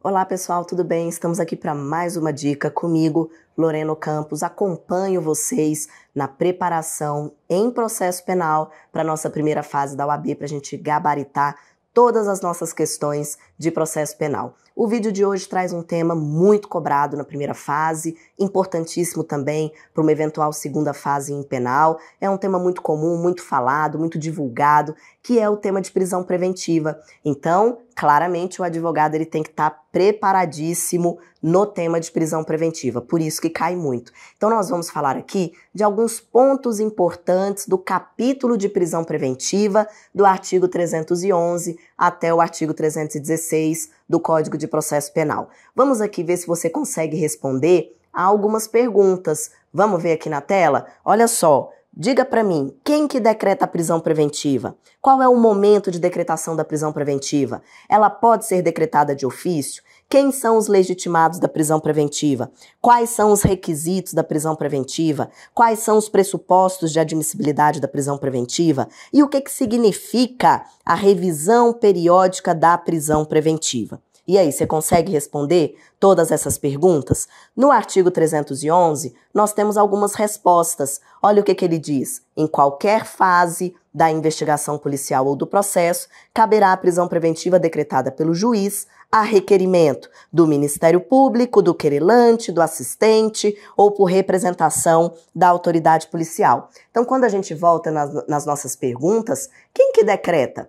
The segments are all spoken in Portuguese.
Olá pessoal, tudo bem? Estamos aqui para mais uma dica comigo, Loreno Campos. Acompanho vocês na preparação em processo penal para nossa primeira fase da UAB, para a gente gabaritar todas as nossas questões de processo penal. O vídeo de hoje traz um tema muito cobrado na primeira fase, importantíssimo também para uma eventual segunda fase em penal. É um tema muito comum, muito falado, muito divulgado, que é o tema de prisão preventiva. Então, claramente o advogado ele tem que estar tá preparadíssimo no tema de prisão preventiva, por isso que cai muito. Então nós vamos falar aqui de alguns pontos importantes do capítulo de prisão preventiva do artigo 311 até o artigo 316 do Código de Processo Penal. Vamos aqui ver se você consegue responder a algumas perguntas. Vamos ver aqui na tela? Olha só, Diga para mim, quem que decreta a prisão preventiva? Qual é o momento de decretação da prisão preventiva? Ela pode ser decretada de ofício? Quem são os legitimados da prisão preventiva? Quais são os requisitos da prisão preventiva? Quais são os pressupostos de admissibilidade da prisão preventiva? E o que, que significa a revisão periódica da prisão preventiva? E aí, você consegue responder todas essas perguntas? No artigo 311, nós temos algumas respostas. Olha o que, que, ele diz. Em qualquer fase da investigação policial ou do processo, caberá a prisão preventiva decretada pelo juiz a requerimento do Ministério Público, do querelante, do assistente ou por representação da autoridade policial. Então, quando a gente volta nas, nas nossas perguntas, quem que decreta?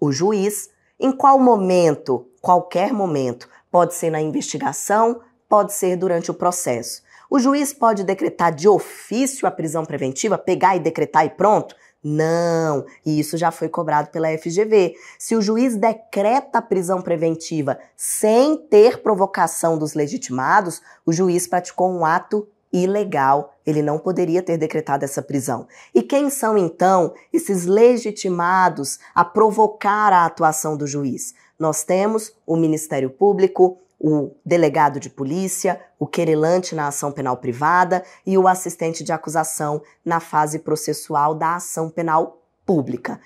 O juiz em qual momento? Qualquer momento. Pode ser na investigação, pode ser durante o processo. O juiz pode decretar de ofício a prisão preventiva, pegar e decretar e pronto? Não, e isso já foi cobrado pela FGV. Se o juiz decreta a prisão preventiva sem ter provocação dos legitimados, o juiz praticou um ato ilegal, ele não poderia ter decretado essa prisão. E quem são então esses legitimados a provocar a atuação do juiz? Nós temos o Ministério Público, o delegado de polícia, o querelante na ação penal privada e o assistente de acusação na fase processual da ação penal pública.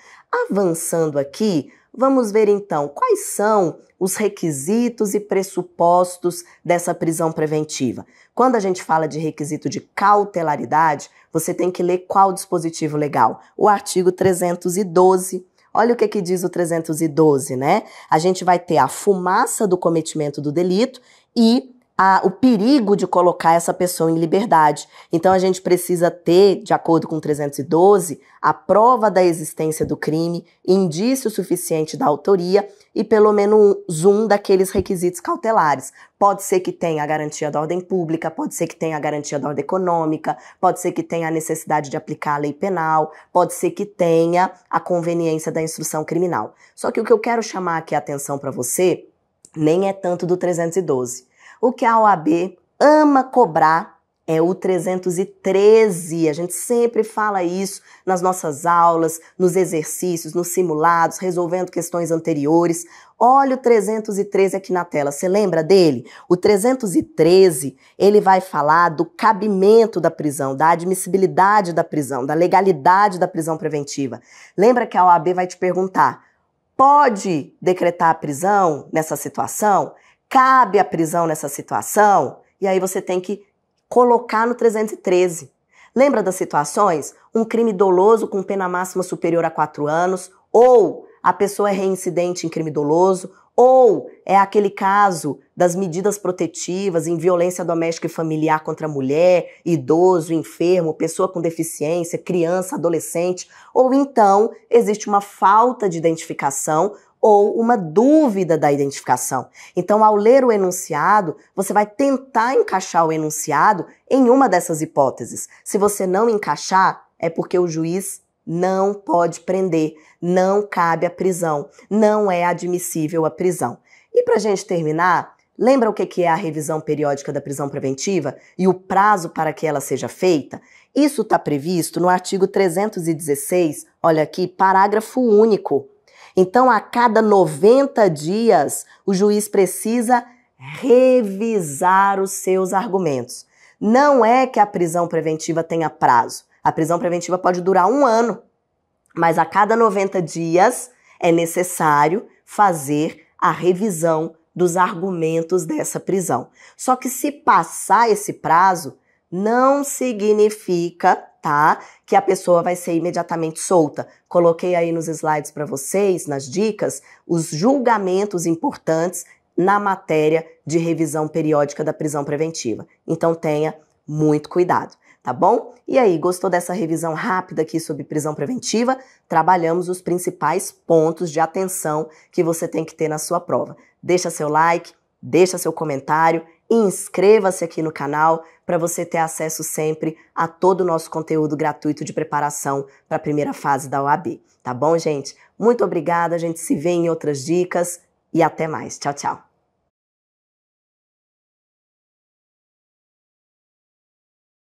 Avançando aqui, Vamos ver então quais são os requisitos e pressupostos dessa prisão preventiva. Quando a gente fala de requisito de cautelaridade, você tem que ler qual dispositivo legal? O artigo 312 Olha o que, que, diz o 312, né? A gente vai ter a fumaça do cometimento do delito e a, o perigo de colocar essa pessoa em liberdade. Então a gente precisa ter, de acordo com 312, a prova da existência do crime, indício suficiente da autoria e pelo menos um daqueles requisitos cautelares. Pode ser que tenha a garantia da ordem pública, pode ser que tenha a garantia da ordem econômica, pode ser que tenha a necessidade de aplicar a lei penal, pode ser que tenha a conveniência da instrução criminal. Só que o que eu quero chamar aqui a atenção para você nem é tanto do 312 o que a OAB ama cobrar é o 313. A gente sempre fala isso nas nossas aulas, nos exercícios, nos simulados, resolvendo questões anteriores. Olha o 313 aqui na tela. Você lembra dele? O 313, ele vai falar do cabimento da prisão, da admissibilidade da prisão, da legalidade da prisão preventiva. Lembra que a OAB vai te perguntar: pode decretar a prisão nessa situação? cabe a prisão nessa situação? E aí você tem que colocar no 313. Lembra das situações? Um crime doloso com pena máxima superior a quatro anos, ou a pessoa é reincidente em crime doloso, ou é aquele caso das medidas protetivas em violência doméstica e familiar contra mulher, idoso, enfermo, pessoa com deficiência, criança, adolescente, ou então existe uma falta de identificação ou uma dúvida da identificação. Então, ao ler o enunciado, você vai tentar encaixar o enunciado em uma dessas hipóteses. Se você não encaixar, é porque o juiz não pode prender, não cabe a prisão, não é admissível a prisão. E para a gente terminar, lembra o que é a revisão periódica da prisão preventiva e o prazo para que ela seja feita? Isso está previsto no artigo 316, olha aqui, parágrafo único então, a cada 90 dias, o juiz precisa revisar os seus argumentos. Não é que a prisão preventiva tenha prazo. A prisão preventiva pode durar um ano, mas a cada 90 dias é necessário fazer a revisão dos argumentos dessa prisão. Só que se passar esse prazo, não significa tá? Que a pessoa vai ser imediatamente solta. Coloquei aí nos slides para vocês, nas dicas, os julgamentos importantes na matéria de revisão periódica da prisão preventiva. Então tenha muito cuidado, tá bom? E aí, gostou dessa revisão rápida aqui sobre prisão preventiva? Trabalhamos os principais pontos de atenção que você tem que ter na sua prova. Deixa seu like, deixa seu comentário inscreva-se aqui no canal para você ter acesso sempre a todo o nosso conteúdo gratuito de preparação para a primeira fase da OAB. Tá bom, gente? Muito obrigada, a gente se vê em outras dicas e até mais. Tchau, tchau.